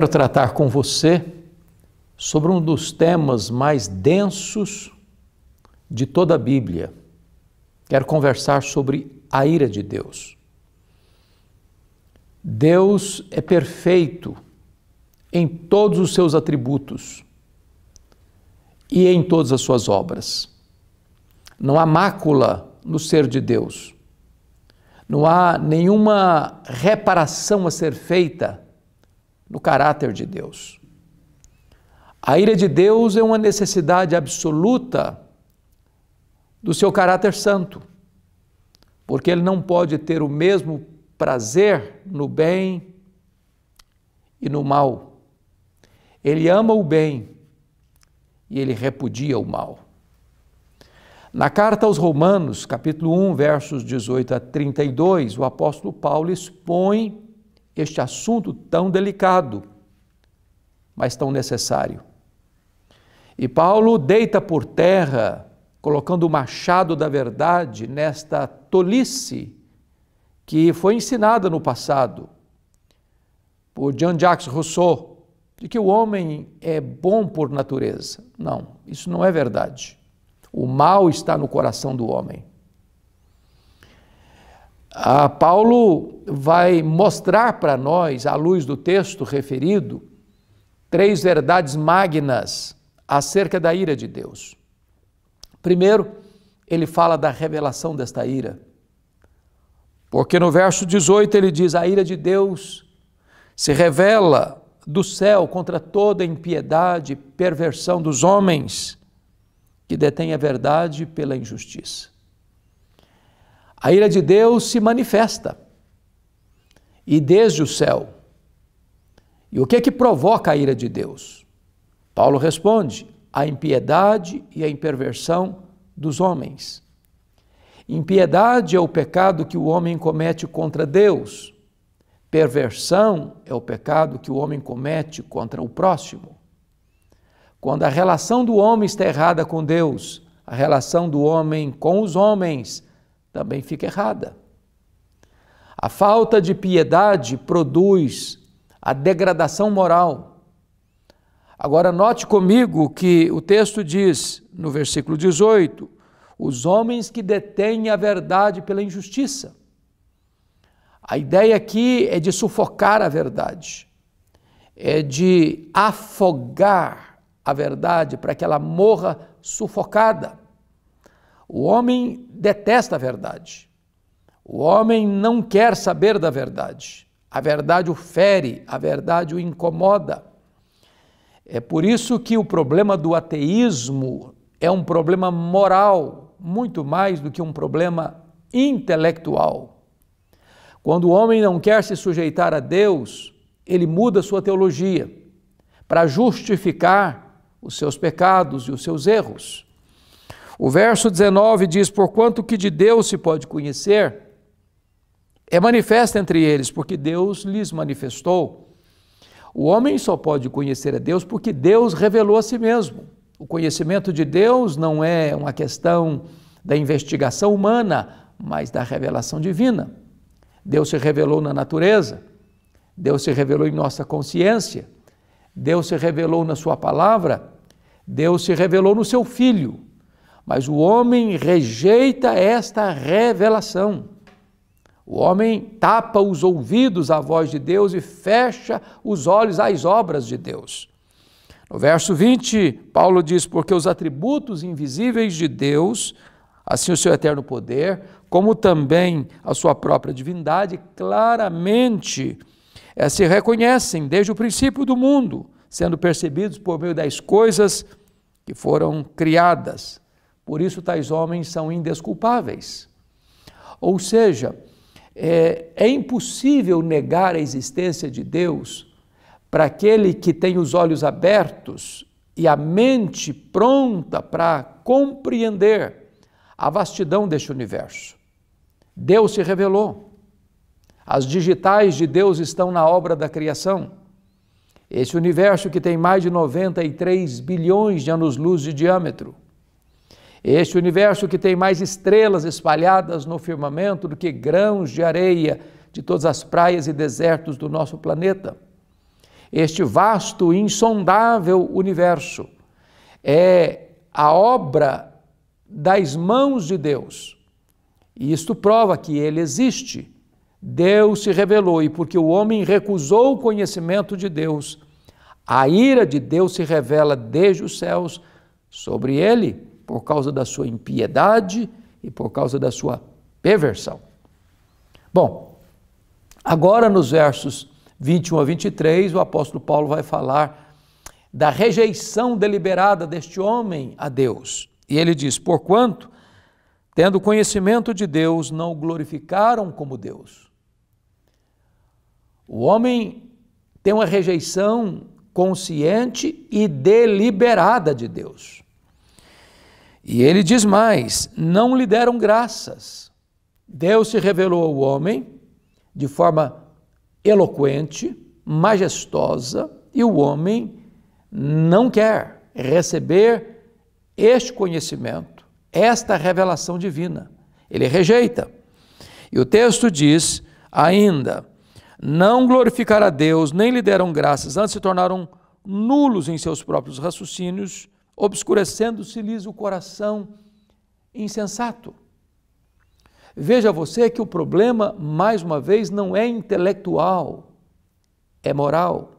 Quero tratar com você sobre um dos temas mais densos de toda a Bíblia. Quero conversar sobre a ira de Deus. Deus é perfeito em todos os seus atributos e em todas as suas obras. Não há mácula no ser de Deus. Não há nenhuma reparação a ser feita no caráter de Deus. A ira de Deus é uma necessidade absoluta do seu caráter santo, porque ele não pode ter o mesmo prazer no bem e no mal. Ele ama o bem e ele repudia o mal. Na carta aos Romanos, capítulo 1, versos 18 a 32, o apóstolo Paulo expõe este assunto tão delicado, mas tão necessário. E Paulo deita por terra, colocando o machado da verdade nesta tolice que foi ensinada no passado por Jean-Jacques Rousseau, de que o homem é bom por natureza. Não, isso não é verdade. O mal está no coração do homem. A Paulo vai mostrar para nós, à luz do texto referido, três verdades magnas acerca da ira de Deus. Primeiro, ele fala da revelação desta ira. Porque no verso 18 ele diz: A ira de Deus se revela do céu contra toda impiedade e perversão dos homens que detêm a verdade pela injustiça. A ira de Deus se manifesta e desde o céu. E o que é que provoca a ira de Deus? Paulo responde: a impiedade e a imperversão dos homens. Impiedade é o pecado que o homem comete contra Deus. Perversão é o pecado que o homem comete contra o próximo. Quando a relação do homem está errada com Deus, a relação do homem com os homens também fica errada. A falta de piedade produz a degradação moral. Agora, note comigo que o texto diz, no versículo 18, os homens que detêm a verdade pela injustiça. A ideia aqui é de sufocar a verdade, é de afogar a verdade para que ela morra sufocada. O homem detesta a verdade. O homem não quer saber da verdade. A verdade o fere, a verdade o incomoda. É por isso que o problema do ateísmo é um problema moral, muito mais do que um problema intelectual. Quando o homem não quer se sujeitar a Deus, ele muda sua teologia para justificar os seus pecados e os seus erros. O verso 19 diz: Porquanto que de Deus se pode conhecer, é manifesto entre eles, porque Deus lhes manifestou. O homem só pode conhecer a Deus porque Deus revelou a si mesmo. O conhecimento de Deus não é uma questão da investigação humana, mas da revelação divina. Deus se revelou na natureza, Deus se revelou em nossa consciência, Deus se revelou na Sua palavra, Deus se revelou no Seu Filho. Mas o homem rejeita esta revelação. O homem tapa os ouvidos à voz de Deus e fecha os olhos às obras de Deus. No verso 20, Paulo diz: Porque os atributos invisíveis de Deus, assim o seu eterno poder, como também a sua própria divindade, claramente é, se reconhecem desde o princípio do mundo, sendo percebidos por meio das coisas que foram criadas por isso tais homens são indesculpáveis. Ou seja, é, é impossível negar a existência de Deus para aquele que tem os olhos abertos e a mente pronta para compreender a vastidão deste universo. Deus se revelou. As digitais de Deus estão na obra da criação. Esse universo que tem mais de 93 bilhões de anos-luz de diâmetro. Este universo que tem mais estrelas espalhadas no firmamento do que grãos de areia de todas as praias e desertos do nosso planeta. Este vasto e insondável universo é a obra das mãos de Deus. E isto prova que ele existe. Deus se revelou, e porque o homem recusou o conhecimento de Deus, a ira de Deus se revela desde os céus sobre ele por causa da sua impiedade e por causa da sua perversão. Bom, agora nos versos 21 a 23, o apóstolo Paulo vai falar da rejeição deliberada deste homem a Deus. E ele diz: Porquanto, tendo conhecimento de Deus, não o glorificaram como Deus. O homem tem uma rejeição consciente e deliberada de Deus. E ele diz mais: não lhe deram graças. Deus se revelou ao homem de forma eloquente, majestosa, e o homem não quer receber este conhecimento, esta revelação divina. Ele rejeita. E o texto diz ainda: não glorificaram a Deus, nem lhe deram graças, antes se tornaram nulos em seus próprios raciocínios obscurecendo-se-lhes o coração insensato. Veja você que o problema, mais uma vez, não é intelectual, é moral.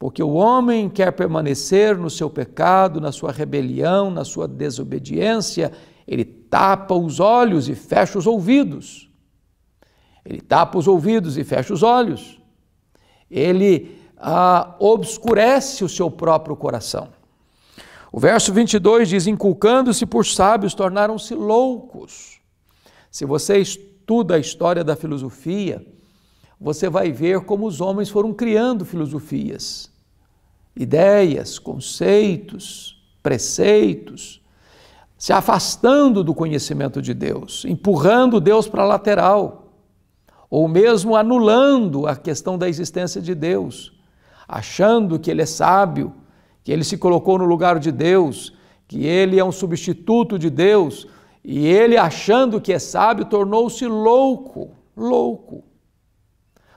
Porque o homem quer permanecer no seu pecado, na sua rebelião, na sua desobediência, ele tapa os olhos e fecha os ouvidos. Ele tapa os ouvidos e fecha os olhos. Ele ah, obscurece o seu próprio coração. O verso 22 diz: Inculcando-se por sábios, tornaram-se loucos. Se você estuda a história da filosofia, você vai ver como os homens foram criando filosofias, ideias, conceitos, preceitos, se afastando do conhecimento de Deus, empurrando Deus para a lateral, ou mesmo anulando a questão da existência de Deus, achando que ele é sábio que ele se colocou no lugar de Deus, que ele é um substituto de Deus, e ele, achando que é sábio, tornou-se louco, louco.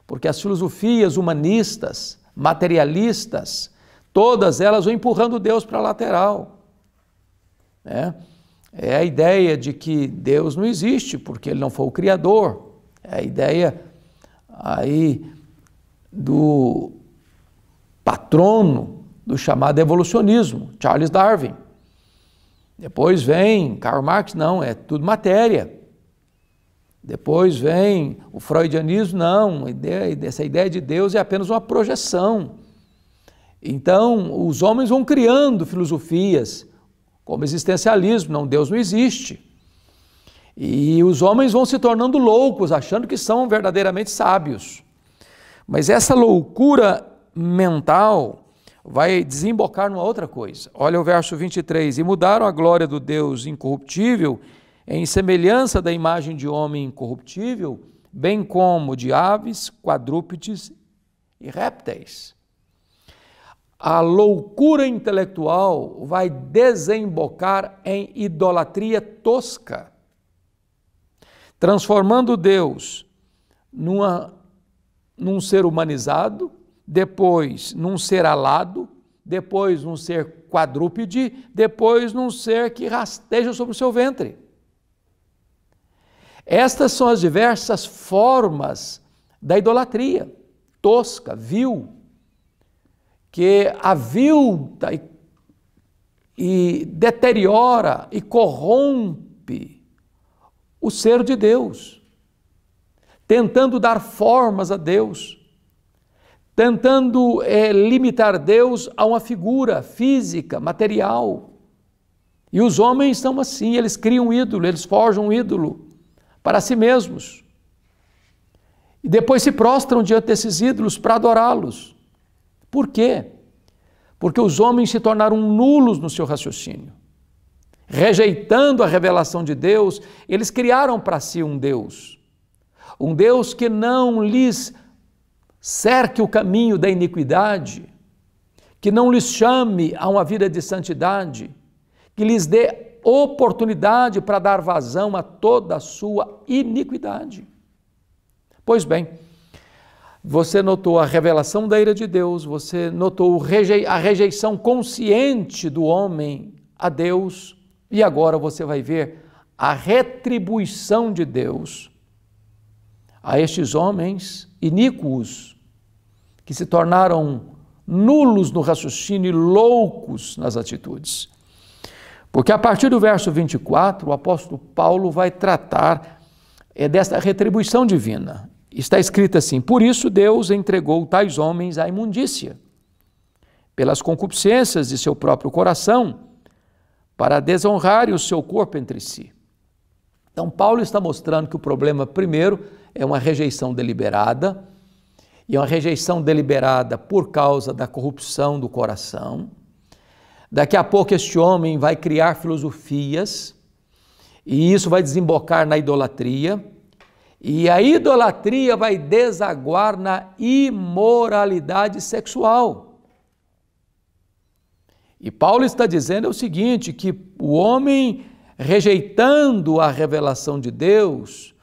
Porque as filosofias humanistas, materialistas, todas elas vão empurrando Deus para a lateral. Né? É a ideia de que Deus não existe porque ele não foi o Criador. É a ideia aí do patrono do chamado evolucionismo, Charles Darwin. Depois vem Karl Marx, não, é tudo matéria. Depois vem o freudianismo, não, essa ideia de Deus é apenas uma projeção. Então, os homens vão criando filosofias, como existencialismo, não, Deus não existe. E os homens vão se tornando loucos, achando que são verdadeiramente sábios. Mas essa loucura mental vai desembocar numa outra coisa. Olha o verso 23: E mudaram a glória do Deus incorruptível em semelhança da imagem de homem incorruptível, bem como de aves, quadrúpedes e répteis. A loucura intelectual vai desembocar em idolatria tosca, transformando Deus numa, num ser humanizado depois num ser alado, depois num ser quadrúpede, depois num ser que rasteja sobre o seu ventre. Estas são as diversas formas da idolatria, tosca, vil, que avilta e, e deteriora e corrompe o ser de Deus, tentando dar formas a Deus tentando é, limitar Deus a uma figura física, material. E os homens são assim, eles criam um ídolo, eles forjam um ídolo para si mesmos. E depois se prostram diante desses ídolos para adorá-los. Por quê? Porque os homens se tornaram nulos no seu raciocínio. Rejeitando a revelação de Deus, eles criaram para si um Deus. Um Deus que não lhes cerque o caminho da iniquidade, que não lhes chame a uma vida de santidade, que lhes dê oportunidade para dar vazão a toda a sua iniquidade. Pois bem, você notou a revelação da ira de Deus, você notou a rejeição consciente do homem a Deus, e agora você vai ver a retribuição de Deus a estes homens iníquos, que se tornaram nulos no raciocínio e loucos nas atitudes. Porque a partir do verso 24, o apóstolo Paulo vai tratar é, desta retribuição divina. Está escrito assim: Por isso Deus entregou tais homens à imundícia, pelas concupiscências de seu próprio coração, para desonrarem o seu corpo entre si. Então, Paulo está mostrando que o problema, primeiro, é uma rejeição deliberada, e é uma rejeição deliberada por causa da corrupção do coração. Daqui a pouco este homem vai criar filosofias, e isso vai desembocar na idolatria, e a idolatria vai desaguar na imoralidade sexual. E Paulo está dizendo o seguinte: que o homem, rejeitando a revelação de Deus,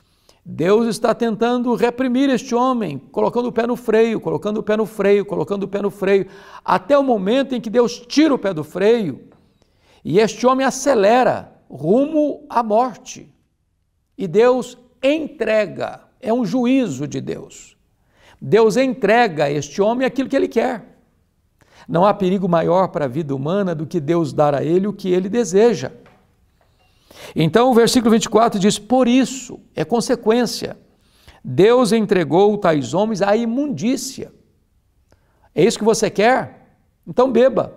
Deus está tentando reprimir este homem, colocando o pé no freio, colocando o pé no freio, colocando o pé no freio, até o momento em que Deus tira o pé do freio e este homem acelera rumo à morte. E Deus entrega, é um juízo de Deus. Deus entrega a este homem aquilo que ele quer. Não há perigo maior para a vida humana do que Deus dar a ele o que ele deseja. Então o versículo 24 diz: Por isso, é consequência, Deus entregou tais homens à imundícia. É isso que você quer? Então beba.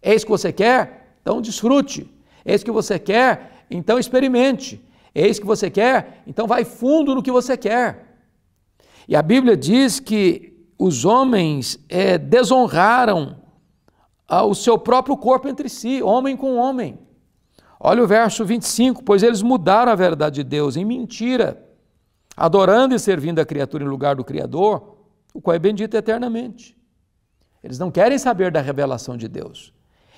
É isso que você quer? Então desfrute. É isso que você quer? Então experimente. É isso que você quer? Então vai fundo no que você quer. E a Bíblia diz que os homens é, desonraram ah, o seu próprio corpo entre si, homem com homem. Olha o verso 25: Pois eles mudaram a verdade de Deus em mentira, adorando e servindo a criatura em lugar do Criador, o qual é bendito eternamente. Eles não querem saber da revelação de Deus,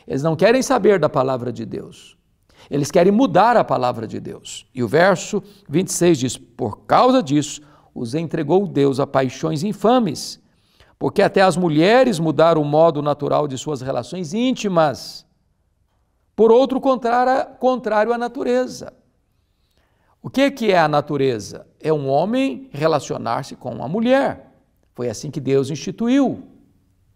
eles não querem saber da palavra de Deus. Eles querem mudar a palavra de Deus. E o verso 26 diz: Por causa disso, os entregou Deus a paixões infames, porque até as mulheres mudaram o modo natural de suas relações íntimas por outro, contrário à natureza. O que, que é a natureza? É um homem relacionar-se com uma mulher. Foi assim que Deus instituiu.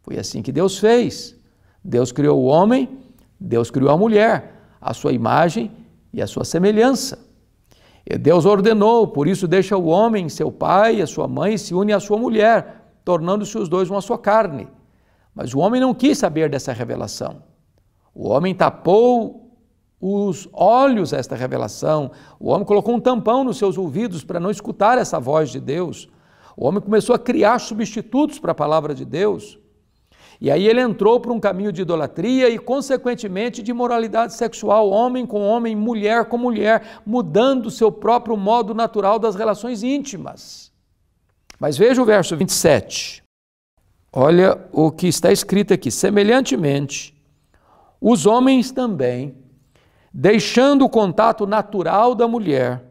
Foi assim que Deus fez. Deus criou o homem, Deus criou a mulher, a sua imagem e a sua semelhança. E Deus ordenou, por isso deixa o homem, seu pai, a sua mãe, e se une à sua mulher, tornando-se os dois uma só carne. Mas o homem não quis saber dessa revelação. O homem tapou os olhos a esta revelação, o homem colocou um tampão nos seus ouvidos para não escutar essa voz de Deus. O homem começou a criar substitutos para a palavra de Deus. E aí ele entrou por um caminho de idolatria e, consequentemente, de moralidade sexual, homem com homem, mulher com mulher, mudando seu próprio modo natural das relações íntimas. Mas veja o verso 27. Olha o que está escrito aqui: semelhantemente, os homens também, deixando o contato natural da mulher,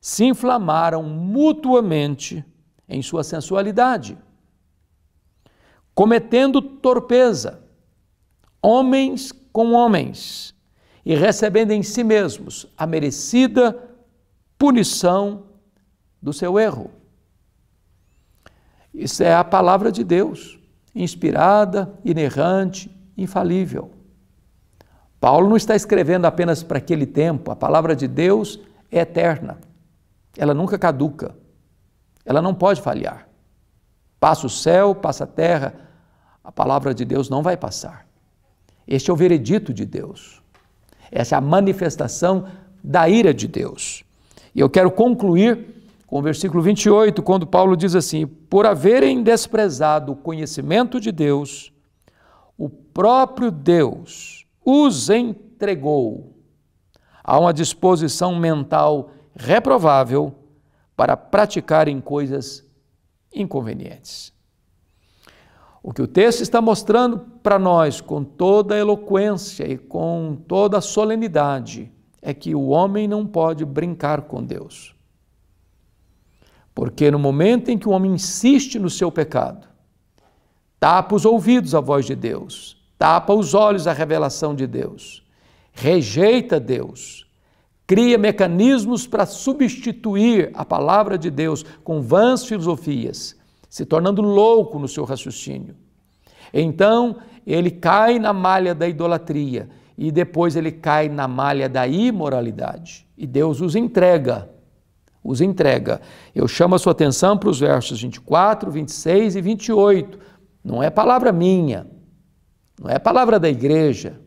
se inflamaram mutuamente em sua sensualidade, cometendo torpeza, homens com homens, e recebendo em si mesmos a merecida punição do seu erro. Isso é a palavra de Deus, inspirada, inerrante, infalível. Paulo não está escrevendo apenas para aquele tempo, a palavra de Deus é eterna, ela nunca caduca, ela não pode falhar. Passa o céu, passa a terra, a palavra de Deus não vai passar. Este é o veredito de Deus, essa é a manifestação da ira de Deus. E eu quero concluir com o versículo 28, quando Paulo diz assim: Por haverem desprezado o conhecimento de Deus, o próprio Deus os entregou a uma disposição mental reprovável para praticarem coisas inconvenientes. O que o texto está mostrando para nós com toda a eloquência e com toda a solenidade é que o homem não pode brincar com Deus. Porque no momento em que o homem insiste no seu pecado, tapa os ouvidos à voz de Deus tapa os olhos à revelação de Deus, rejeita Deus, cria mecanismos para substituir a palavra de Deus com vãs filosofias, se tornando louco no seu raciocínio. Então, ele cai na malha da idolatria e depois ele cai na malha da imoralidade. E Deus os entrega. Os entrega. Eu chamo a sua atenção para os versos 24, 26 e 28. Não é palavra minha não é palavra da igreja,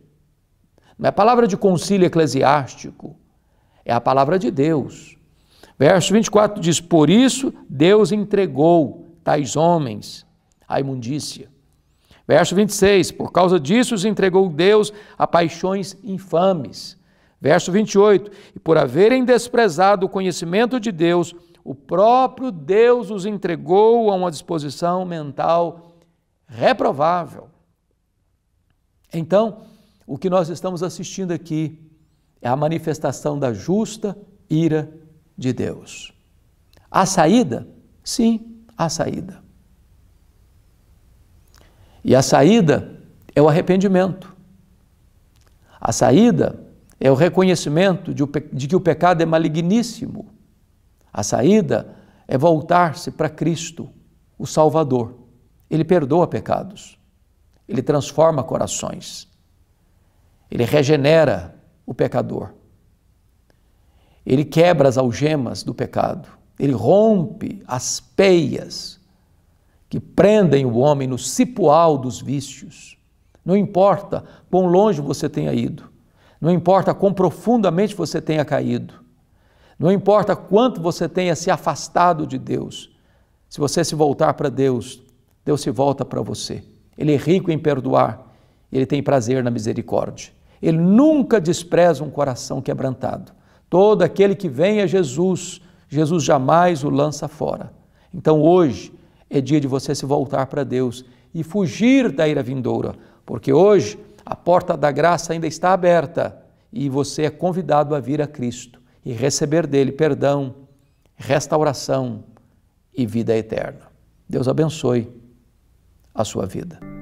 não é palavra de concílio eclesiástico, é a palavra de Deus. Verso 24 diz: Por isso Deus entregou tais homens à imundícia. Verso 26, por causa disso os entregou Deus a paixões infames. Verso 28, e por haverem desprezado o conhecimento de Deus, o próprio Deus os entregou a uma disposição mental reprovável. Então, o que nós estamos assistindo aqui é a manifestação da justa ira de Deus. A saída? Sim, a saída. E a saída é o arrependimento. A saída é o reconhecimento de, que o pecado é maligníssimo. A saída é voltar-se para Cristo, o Salvador. Ele perdoa pecados. Ele transforma corações. Ele regenera o pecador. Ele quebra as algemas do pecado. Ele rompe as peias que prendem o homem no cipual dos vícios. Não importa quão longe você tenha ido, não importa quão profundamente você tenha caído, não importa quanto você tenha se afastado de Deus, se você se voltar para Deus, Deus se volta para você. Ele é rico em perdoar, ele tem prazer na misericórdia. Ele nunca despreza um coração quebrantado. Todo aquele que vem a Jesus, Jesus jamais o lança fora. Então hoje é dia de você se voltar para Deus e fugir da ira vindoura, porque hoje a porta da graça ainda está aberta e você é convidado a vir a Cristo e receber dele perdão, restauração e vida eterna. Deus abençoe a sua vida.